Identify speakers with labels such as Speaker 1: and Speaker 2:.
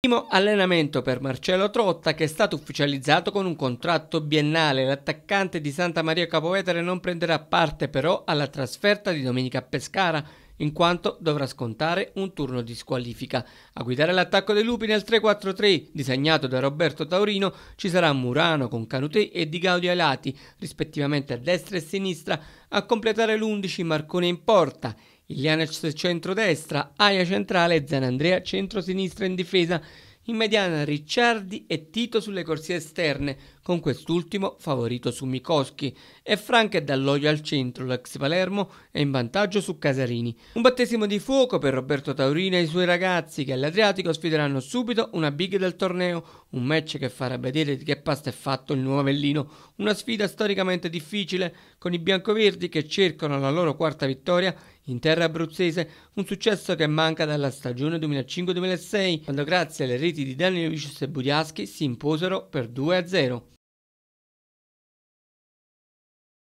Speaker 1: Primo allenamento per Marcello Trotta che è stato ufficializzato con un contratto biennale. L'attaccante di Santa Maria Capovetere non prenderà parte però alla trasferta di domenica a Pescara in quanto dovrà scontare un turno di squalifica. A guidare l'attacco dei lupi nel 3-4-3 disegnato da Roberto Taurino ci sarà Murano con Canutè e Di Gaudio Alati rispettivamente a destra e a sinistra a completare l'11 Marcone in porta. Ilianec centrodestra, Aia centrale, Zanandrea centrosinistra in difesa, in mediana Ricciardi e Tito sulle corsie esterne, con quest'ultimo favorito su Mikoski, e Franca e Dall'Oio al centro, l'ex Palermo è in vantaggio su Casarini. Un battesimo di fuoco per Roberto Taurino e i suoi ragazzi che all'Adriatico sfideranno subito una big del torneo, un match che farà vedere di che pasta è fatto il nuovo Avellino, una sfida storicamente difficile con i biancoverdi che cercano la loro quarta vittoria in terra abruzzese, un successo che manca dalla stagione 2005-2006, quando grazie alle reti di Vicious e Budiaschi si imposero per 2-0.